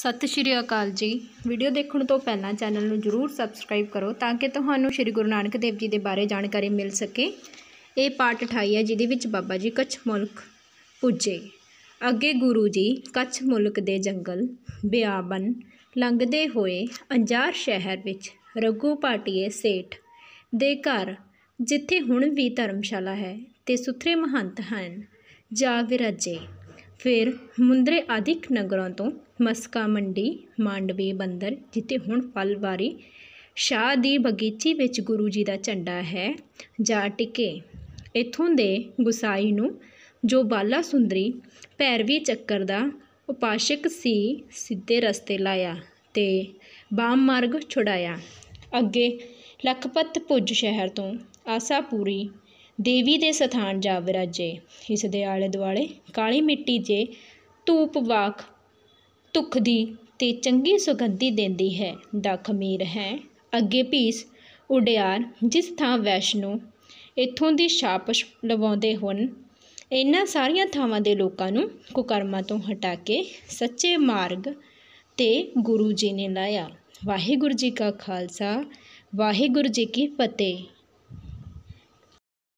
ਸਤਿ ਸ਼੍ਰੀ ਅਕਾਲ ਜੀ ਵੀਡੀਓ ਦੇਖਣ ਤੋਂ ਪਹਿਲਾਂ ਚੈਨਲ ਨੂੰ ਜਰੂਰ ਸਬਸਕ੍ਰਾਈਬ ਕਰੋ ਤਾਂ ਕਿ ਤੁਹਾਨੂੰ ਸ਼੍ਰੀ ਗੁਰੂ ਨਾਨਕ ਦੇਵ ਜੀ ਦੇ ਬਾਰੇ ਜਾਣਕਾਰੀ ਮਿਲ ਸਕੇ ਇਹ ਪਾਠ 28 ਹੈ ਜਿਹਦੇ ਵਿੱਚ ਬਾਬਾ ਜੀ ਕੱਛ ਮੁਲਕ ਪੁੱਜੇ ਅੱਗੇ ਗੁਰੂ ਜੀ ਕੱਛ ਮੁਲਕ ਦੇ ਜੰਗਲ ਬਿਆਬਨ ਲੰਘਦੇ ਹੋਏ ਅੰਜਾਰ ਸ਼ਹਿਰ ਵਿੱਚ ਰਗੂ ਪਾਟੀਏ ਸੇਠ ਦੇ ਘਰ ਜਿੱਥੇ ਹੁਣ ਵੀ ਧਰਮਸ਼ਾਲਾ ਹੈ ਤੇ ਸੁਥਰੇ ਮਹੰਤ ਹਨ ਜਾ ਵਿਰਾਜੇ ਫਿਰ ਮੁੰਦਰੇ ਆਦਿਕ ਨਗਰਾਂ ਤੋਂ ਮਸਕਾ ਮੰਡੀ ਮਾਂਡਵੇ ਬੰਦਰ ਜਿੱਥੇ ਹੁਣ ਫਲਵਾਰੀ ਸ਼ਾਹ ਦੀ ਬਗੀਚੀ ਵਿੱਚ ਗੁਰੂ ਜੀ ਦਾ ਝੰਡਾ ਹੈ ਜਾ ਟਿਕੇ ਇਥੋਂ ਦੇ ਗੁਸਾਈ ਨੂੰ ਜੋ ਬਾਲਾ ਸੁੰਦਰੀ ਪੈਰਵੀ ਚੱਕਰ ਦਾ ਉਪਾਸ਼ਕ ਸੀ ਸਿੱਧੇ ਰਸਤੇ ਲਾਇਆ ਤੇ ਬਾਮ ਮਾਰਗ ਛੁਡਾਇਆ ਅੱਗੇ ਲਖਪਤ ਪੁੱਜ ਸ਼ਹਿਰ ਤੋਂ ਆਸਾਪੂਰੀ ਦੇਵੀ ਦੇ ਸਥਾਨ ਜਾ ਵਿਰਾਜੇ ਇਸ ਦੇ ਆਲੇ ਦੁਆਲੇ ਕਾਲੀ ਮਿੱਟੀ ਜੇ ਧੂਪ ਵਾਖ ਧੁੱਖ ਦੀ ਤੇ ਚੰਗੀ ਸੁਗੰਧੀ ਦਿੰਦੀ ਹੈ ਦਾ ਖਮੀਰ ਹੈ ਅੱਗੇ ਪੀਸ ਉਡਿਆਰ ਜਿਸ ਥਾਂ ਵੈਸ਼ਨੂ ਇੱਥੋਂ ਦੀ ਛਾਪਸ਼ ਲਵਾਉਂਦੇ ਹਨ ਇਹਨਾਂ ਸਾਰੀਆਂ ਥਾਵਾਂ ਦੇ ਲੋਕਾਂ ਨੂੰ ਕੁਕਰਮਾਂ ਤੋਂ ਹਟਾ ਕੇ ਸੱਚੇ ਮਾਰਗ ਤੇ ਗੁਰੂ ਜੀ ਨੇ ਲਾਇਆ ਵਾਹਿਗੁਰੂ ਜੀ ਕਾ ਖਾਲਸਾ ਵਾਹਿਗੁਰੂ ਜੀ ਕੀ ਫਤਿਹ